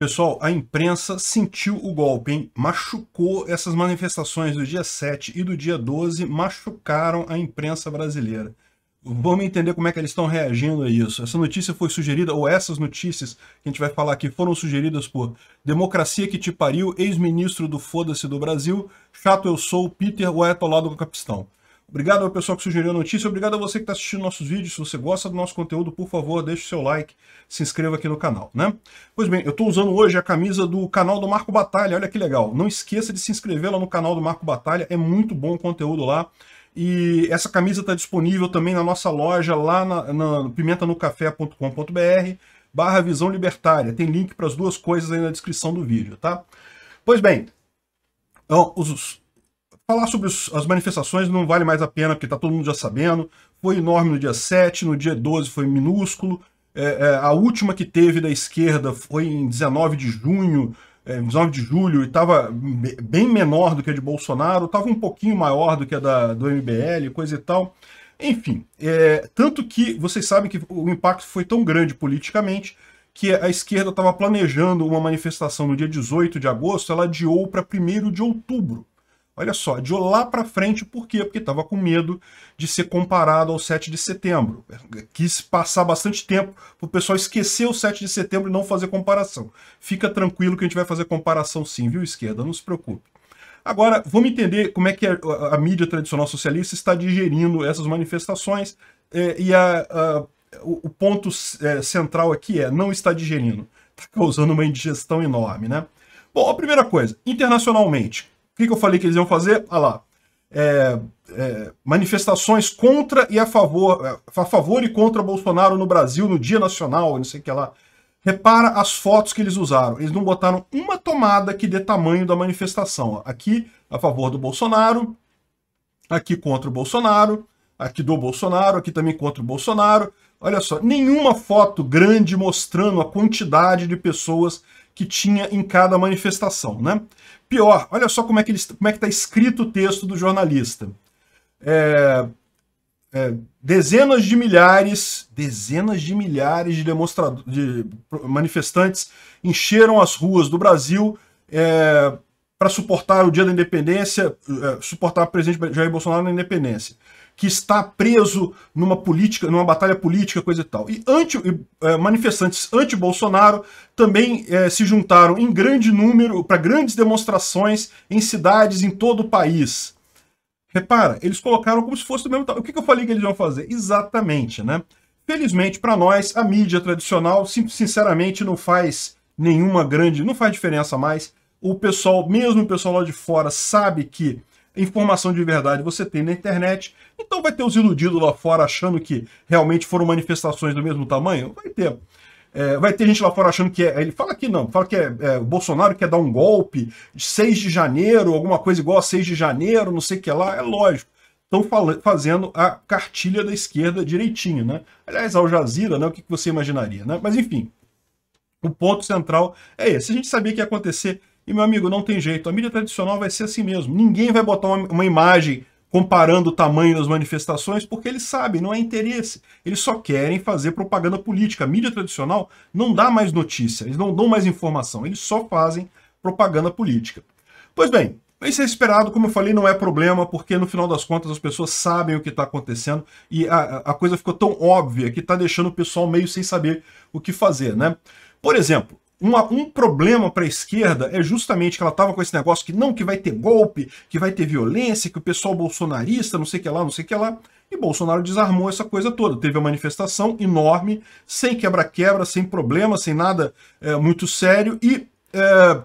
Pessoal, a imprensa sentiu o golpe, hein? Machucou essas manifestações do dia 7 e do dia 12, machucaram a imprensa brasileira. Vamos entender como é que eles estão reagindo a isso. Essa notícia foi sugerida, ou essas notícias que a gente vai falar aqui, foram sugeridas por Democracia que te pariu, ex-ministro do Foda-se do Brasil, Chato eu sou, Peter, o lado com o capistão. Obrigado ao pessoal que sugeriu a notícia, obrigado a você que está assistindo nossos vídeos. Se você gosta do nosso conteúdo, por favor, deixe o seu like, se inscreva aqui no canal, né? Pois bem, eu estou usando hoje a camisa do canal do Marco Batalha, olha que legal. Não esqueça de se inscrever lá no canal do Marco Batalha, é muito bom o conteúdo lá. E essa camisa está disponível também na nossa loja, lá na, na pimentanocafé.com.br barra visão libertária. Tem link para as duas coisas aí na descrição do vídeo, tá? Pois bem, então, os, Falar sobre as manifestações não vale mais a pena, porque está todo mundo já sabendo. Foi enorme no dia 7, no dia 12 foi minúsculo. É, é, a última que teve da esquerda foi em 19 de junho, é, 19 de julho, e estava bem menor do que a de Bolsonaro, estava um pouquinho maior do que a da, do MBL, coisa e tal. Enfim, é, tanto que vocês sabem que o impacto foi tão grande politicamente que a esquerda estava planejando uma manifestação no dia 18 de agosto, ela adiou para 1 de outubro. Olha só, de lá para frente, por quê? Porque estava com medo de ser comparado ao 7 de setembro. Quis passar bastante tempo para o pessoal esquecer o 7 de setembro e não fazer comparação. Fica tranquilo que a gente vai fazer comparação sim, viu, esquerda? Não se preocupe. Agora, vamos entender como é que a, é, a, a mídia tradicional socialista está digerindo essas manifestações é, e a, a o, o, ponto é, central aqui é não está digerindo. Está causando uma indigestão enorme, né? Bom, a primeira coisa, internacionalmente, que, que eu falei que eles iam fazer? Olha lá. É, é, manifestações contra e a favor, é, a favor e contra Bolsonaro no Brasil no Dia Nacional, não sei o que lá. Repara as fotos que eles usaram. Eles não botaram uma tomada que dê tamanho da manifestação. Aqui a favor do Bolsonaro, aqui contra o Bolsonaro, aqui do Bolsonaro, aqui também contra o Bolsonaro. Olha só, nenhuma foto grande mostrando a quantidade de pessoas que tinha em cada manifestação, né? Pior, olha só como é que está é tá escrito o texto do jornalista. É, é, dezenas de milhares, dezenas de milhares de, de manifestantes encheram as ruas do Brasil é, para suportar o dia da independência, é, suportar o presidente Jair Bolsonaro na independência que está preso numa política, numa batalha política, coisa e tal. E anti, eh, manifestantes anti-Bolsonaro também eh, se juntaram em grande número para grandes demonstrações em cidades em todo o país. Repara, eles colocaram como se fosse o mesmo tal. O que, que eu falei que eles iam fazer? Exatamente, né? Felizmente para nós, a mídia tradicional, sinceramente, não faz nenhuma grande, não faz diferença mais. O pessoal, mesmo o pessoal lá de fora, sabe que informação de verdade você tem na internet. Então vai ter os iludidos lá fora achando que realmente foram manifestações do mesmo tamanho? Vai ter. É, vai ter gente lá fora achando que é. Ele fala que não, fala que é, é, o Bolsonaro quer dar um golpe, 6 de janeiro, alguma coisa igual a 6 de janeiro, não sei o que lá. É lógico. Estão fazendo a cartilha da esquerda direitinho, né? Aliás, Al Jazeera, né? O que, que você imaginaria, né? Mas enfim, o ponto central é esse. A gente sabia que ia acontecer e, meu amigo, não tem jeito. A mídia tradicional vai ser assim mesmo. Ninguém vai botar uma, uma imagem comparando o tamanho das manifestações, porque eles sabem, não é interesse. Eles só querem fazer propaganda política. A mídia tradicional não dá mais notícia, eles não dão mais informação, eles só fazem propaganda política. Pois bem, isso é esperado, como eu falei, não é problema, porque no final das contas as pessoas sabem o que está acontecendo e a, a coisa ficou tão óbvia que está deixando o pessoal meio sem saber o que fazer, né? Por exemplo, uma, um problema para a esquerda é justamente que ela estava com esse negócio que não, que vai ter golpe, que vai ter violência, que o pessoal bolsonarista, não sei o que lá, não sei o que lá. E Bolsonaro desarmou essa coisa toda. Teve uma manifestação enorme, sem quebra-quebra, sem problema, sem nada é, muito sério. E é,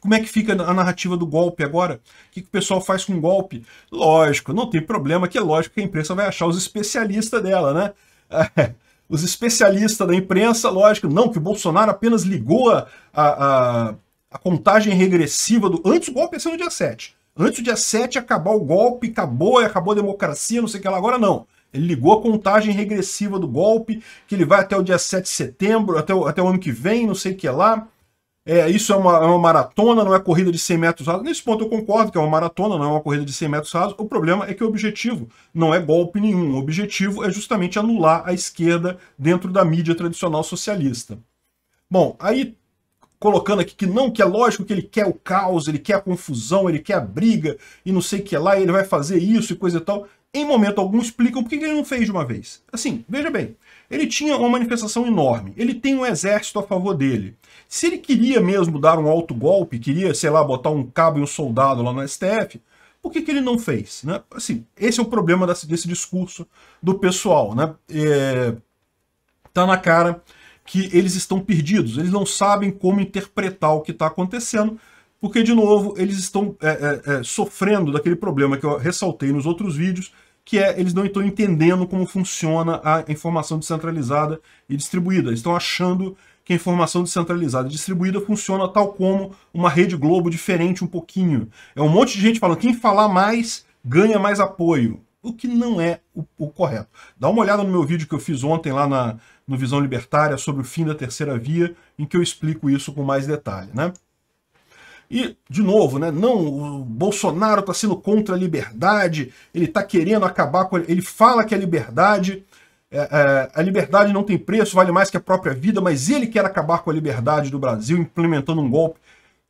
como é que fica a narrativa do golpe agora? O que, que o pessoal faz com o golpe? Lógico, não tem problema, que é lógico que a imprensa vai achar os especialistas dela, né? os especialistas da imprensa, lógico, não, que o Bolsonaro apenas ligou a, a, a contagem regressiva do. Antes o golpe ia ser no dia 7. Antes do dia 7 acabar o golpe, acabou, acabou a democracia, não sei o que lá. Agora não. Ele ligou a contagem regressiva do golpe, que ele vai até o dia 7 de setembro, até o, até o ano que vem, não sei o que lá é, isso é uma, é uma, maratona, não é corrida de 100 metros rasos. Nesse ponto eu concordo que é uma maratona, não é uma corrida de 100 metros rasos. O problema é que o objetivo não é golpe nenhum. O objetivo é justamente anular a esquerda dentro da mídia tradicional socialista. Bom, aí colocando aqui que não, que é lógico que ele quer o caos, ele quer a confusão, ele quer a briga e não sei o que lá, e ele vai fazer isso e coisa e tal. Em momento algum explicam por que ele não fez de uma vez. Assim, veja bem, ele tinha uma manifestação enorme, ele tem um exército a favor dele. Se ele queria mesmo dar um alto golpe, queria, sei lá, botar um cabo e um soldado lá no STF, por que, que ele não fez? Né? Assim, esse é o problema desse, desse discurso do pessoal. Né? É, tá na cara que eles estão perdidos, eles não sabem como interpretar o que está acontecendo, porque, de novo, eles estão é, é, é, sofrendo daquele problema que eu ressaltei nos outros vídeos, que é eles não estão entendendo como funciona a informação descentralizada e distribuída. Eles estão achando que a informação descentralizada e distribuída funciona tal como uma rede Globo diferente um pouquinho. É um monte de gente falando, quem falar mais ganha mais apoio o que não é o, o, correto. Dá uma olhada no meu vídeo que eu fiz ontem lá na, no Visão Libertária sobre o fim da terceira via, em que eu explico isso com mais detalhe, né? E, de novo, né, não, o Bolsonaro está sendo contra a liberdade, ele está querendo acabar com... Ele fala que a é liberdade... É, é, a liberdade não tem preço, vale mais que a própria vida, mas ele quer acabar com a liberdade do Brasil, implementando um golpe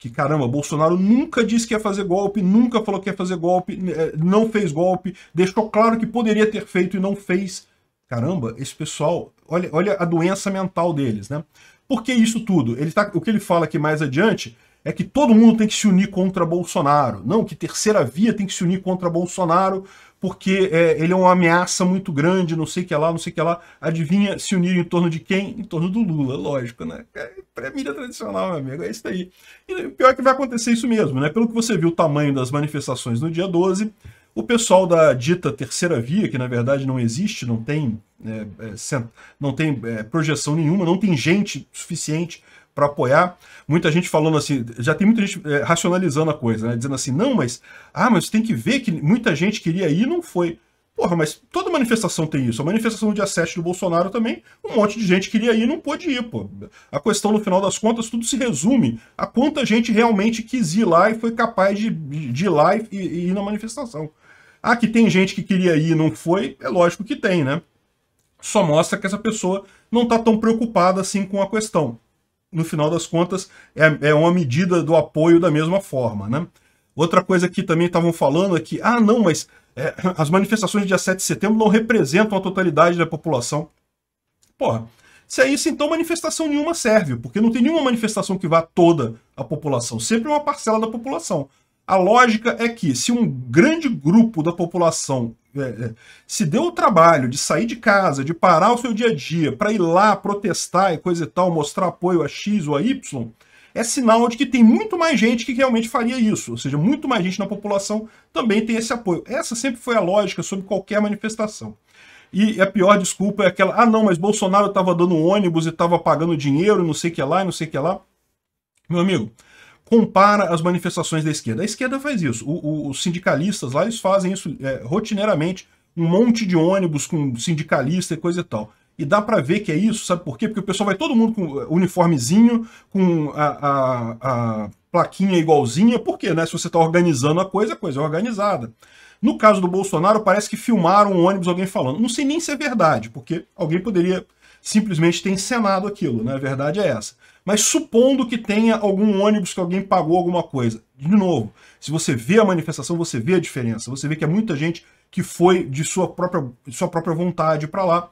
que, caramba, Bolsonaro nunca disse que ia fazer golpe, nunca falou que ia fazer golpe, eh, não fez golpe, deixou claro que poderia ter feito e não fez. Caramba, esse pessoal, olha, olha a doença mental deles, né? Por que isso tudo? Ele tá, o que ele fala aqui mais adiante é que todo mundo tem que se unir contra Bolsonaro. Não, que terceira via tem que se unir contra Bolsonaro, porque é, ele é uma ameaça muito grande, não sei o que lá, não sei o que lá. Adivinha se unir em torno de quem? Em torno do Lula, lógico, né? É mídia tradicional, meu amigo, é isso aí. E o né, pior é que vai acontecer isso mesmo, né? Pelo que você viu o tamanho das manifestações no dia 12, o pessoal da dita terceira via, que na verdade não existe, não tem, né, é, é, não tem é, projeção nenhuma, não tem gente suficiente para apoiar. Muita gente falando assim, já tem muita gente é, racionalizando a coisa, né? Dizendo assim, não, mas ah, mas tem que ver que muita gente queria ir e não foi. Porra, mas toda manifestação tem isso. A manifestação do dia 7 do Bolsonaro também, um monte de gente queria ir e não pôde ir, pô. A questão, no final das contas, tudo se resume a quanta gente realmente quis ir lá e foi capaz de, de ir lá e, e ir na manifestação. Ah, que tem gente que queria ir e não foi, é lógico que tem, né? Só mostra que essa pessoa não está tão preocupada assim com a questão no final das contas, é, é uma medida do apoio da mesma forma, né? Outra coisa que também estavam falando é que, ah, não, mas é, as manifestações de dia 7 de setembro não representam a totalidade da população. Porra, se é isso, então manifestação nenhuma serve, porque não tem nenhuma manifestação que vá toda a população, sempre uma parcela da população. A lógica é que se um grande grupo da população é, é. se deu o trabalho de sair de casa, de parar o seu dia a dia para ir lá protestar e coisa e tal, mostrar apoio a X ou a Y, é sinal de que tem muito mais gente que realmente faria isso. Ou seja, muito mais gente na população também tem esse apoio. Essa sempre foi a lógica sobre qualquer manifestação. E a pior desculpa é aquela: ah, não, mas Bolsonaro estava dando ônibus e estava pagando dinheiro, e não sei o que lá, e não sei o que lá. Meu amigo, compara as manifestações da esquerda. A esquerda faz isso. O, o, os sindicalistas lá, eles fazem isso é, rotineiramente. Um monte de ônibus com sindicalista e coisa e tal. E dá para ver que é isso, sabe por quê? Porque o pessoal vai todo mundo com é, uniformezinho, com a, a, a plaquinha igualzinha, quê né, se você está organizando a coisa, a coisa é organizada. No caso do Bolsonaro, parece que filmaram um ônibus alguém falando. Não sei nem se é verdade, porque alguém poderia simplesmente tem encenado aquilo, né? A verdade é essa. Mas supondo que tenha algum ônibus que alguém pagou alguma coisa, de novo, se você vê a manifestação, você vê a diferença, você vê que é muita gente que foi de sua própria, de sua própria vontade para lá.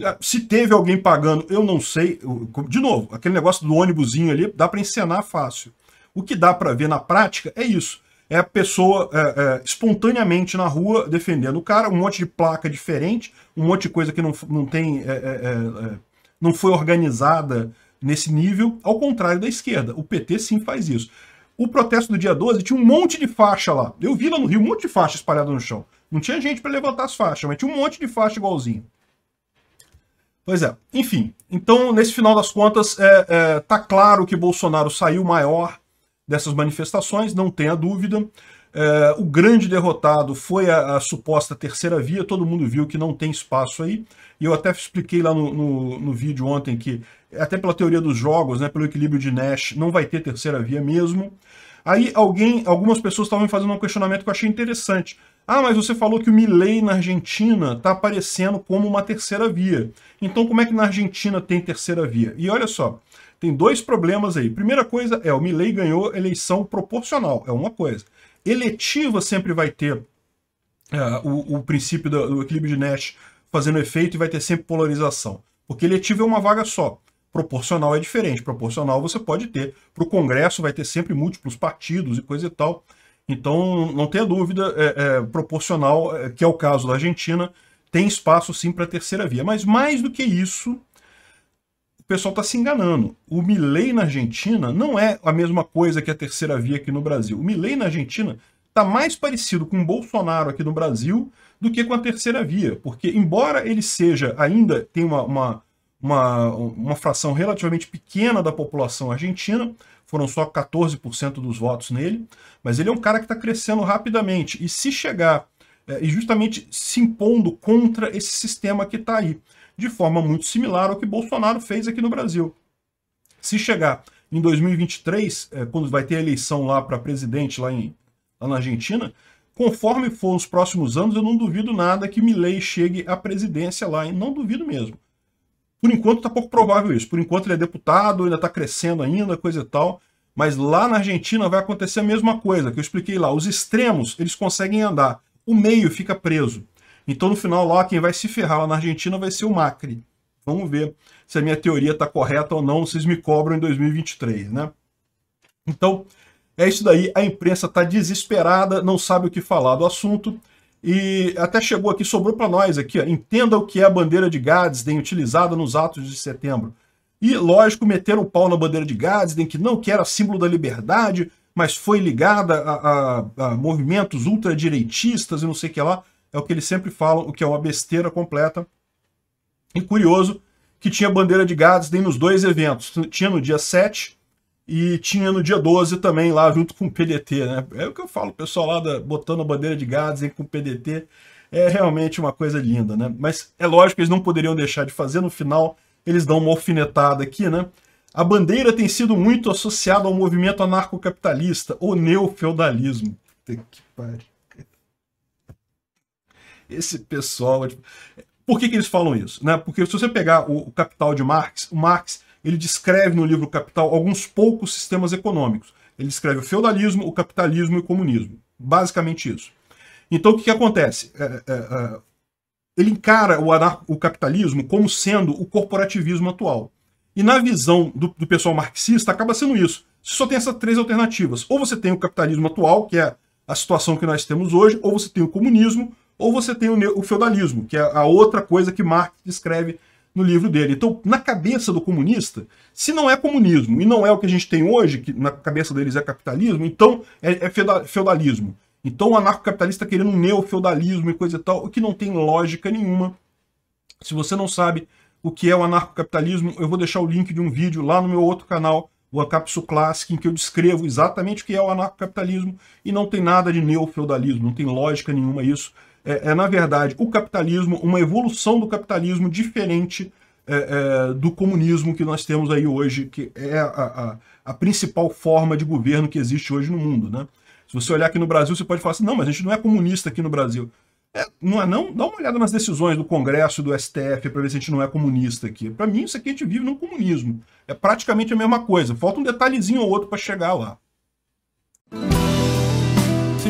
É, se teve alguém pagando, eu não sei. De novo, aquele negócio do ônibusinho ali, dá para encenar fácil. O que dá para ver na prática é isso é a pessoa é, é, espontaneamente na rua defendendo o cara, um monte de placa diferente, um monte de coisa que não, não tem. É, é, é, é, não foi organizada nesse nível, ao contrário da esquerda. O PT sim faz isso. O protesto do dia 12 tinha um monte de faixa lá. Eu vi lá no Rio um monte de faixa espalhada no chão. Não tinha gente para levantar as faixas, mas tinha um monte de faixa igualzinho. Pois é, enfim. Então, nesse final das contas, é, é, tá claro que Bolsonaro saiu maior dessas manifestações, não tenha dúvida. É, o grande derrotado foi a, a, suposta terceira via, todo mundo viu que não tem espaço aí, e eu até expliquei lá no, no, no, vídeo ontem que, até pela teoria dos jogos, né, pelo equilíbrio de Nash, não vai ter terceira via mesmo. Aí alguém, algumas pessoas estavam fazendo um questionamento que eu achei interessante. Ah, mas você falou que o Milley na Argentina está aparecendo como uma terceira via. Então como é que na Argentina tem terceira via? E olha só, tem dois problemas aí. Primeira coisa é, o Milley ganhou eleição proporcional, é uma coisa. Eletiva sempre vai ter é, o, o, princípio do, do equilíbrio de Nash fazendo efeito e vai ter sempre polarização. Porque eletiva é uma vaga só. Proporcional é diferente. Proporcional você pode ter. Para o Congresso vai ter sempre múltiplos partidos e coisa e tal. Então, não tenha dúvida, é, é proporcional, é, que é o caso da Argentina, tem espaço sim para a terceira via. Mas mais do que isso, o pessoal está se enganando. O Milley na Argentina não é a mesma coisa que a terceira via aqui no Brasil. O Milley na Argentina está mais parecido com o Bolsonaro aqui no Brasil do que com a terceira via. Porque, embora ele seja, ainda tem uma, uma, uma, uma fração relativamente pequena da população argentina, foram só 14% dos votos nele, mas ele é um cara que está crescendo rapidamente. E se chegar é, e justamente se impondo contra esse sistema que está aí, de forma muito similar ao que Bolsonaro fez aqui no Brasil. Se chegar em 2023, é, quando vai ter a eleição lá para presidente lá, em, lá na Argentina, conforme for os próximos anos, eu não duvido nada que Milley chegue à presidência lá, e não duvido mesmo. Por enquanto está pouco provável isso. Por enquanto ele é deputado, ainda está crescendo ainda, coisa e tal. Mas lá na Argentina vai acontecer a mesma coisa que eu expliquei lá. Os extremos, eles conseguem andar. O meio fica preso. Então, no final, lá quem vai se ferrar lá na Argentina vai ser o Macri. Vamos ver se a minha teoria está correta ou não. Vocês me cobram em 2023, né? Então, é isso daí. A imprensa está desesperada, não sabe o que falar do assunto. E até chegou aqui, sobrou para nós aqui, ó, entenda o que é a bandeira de Gadsden utilizada nos atos de setembro. E, lógico, meteram o pau na bandeira de Gadsden, que não que era símbolo da liberdade, mas foi ligada a, a, a movimentos ultradireitistas e não sei o que lá. É o que eles sempre falam, o que é uma besteira completa. E curioso que tinha bandeira de Gadsden nos dois eventos. Tinha no dia 7 e tinha no dia 12 também lá, junto com o PDT, né? É o que eu falo, o pessoal lá da, botando a bandeira de Gads com o PDT. É realmente uma coisa linda, né? Mas é lógico que eles não poderiam deixar de fazer. No final, eles dão uma alfinetada aqui, né? A bandeira tem sido muito associada ao movimento anarcocapitalista, ou neofeudalismo. Que pariu. Esse pessoal... Tipo, por que, que eles falam isso? Né? Porque se você pegar o, o Capital de Marx, o Marx ele descreve no livro Capital alguns poucos sistemas econômicos. Ele descreve o feudalismo, o capitalismo e o comunismo. Basicamente isso. Então o que, que acontece? É, é, é, ele encara o, o, capitalismo como sendo o corporativismo atual. E na visão do, do pessoal marxista, acaba sendo isso. Você só tem essas três alternativas. Ou você tem o capitalismo atual, que é a situação que nós temos hoje, ou você tem o comunismo, ou você tem o, o feudalismo, que é a outra coisa que Marx descreve no livro dele. Então, na cabeça do comunista, se não é comunismo e não é o que a gente tem hoje, que na cabeça deles é capitalismo, então é, é feudalismo. Então, o anarcocapitalista querendo um neofeudalismo e coisa e tal, o que não tem lógica nenhuma. Se você não sabe o que é o anarcocapitalismo, eu vou deixar o link de um vídeo lá no meu outro canal, o Acapsu Classic, em que eu descrevo exatamente o que é o anarcocapitalismo e não tem nada de neofeudalismo, não tem lógica nenhuma isso é, é, na verdade, o capitalismo, uma evolução do capitalismo diferente é, é, do comunismo que nós temos aí hoje, que é a, a, a, principal forma de governo que existe hoje no mundo. Né? Se você olhar aqui no Brasil, você pode falar assim, não, mas a gente não é comunista aqui no Brasil. É, não é não? Dá uma olhada nas decisões do Congresso e do STF para ver se a gente não é comunista aqui. Para mim, isso aqui a gente vive num comunismo. É praticamente a mesma coisa. Falta um detalhezinho ou outro para chegar lá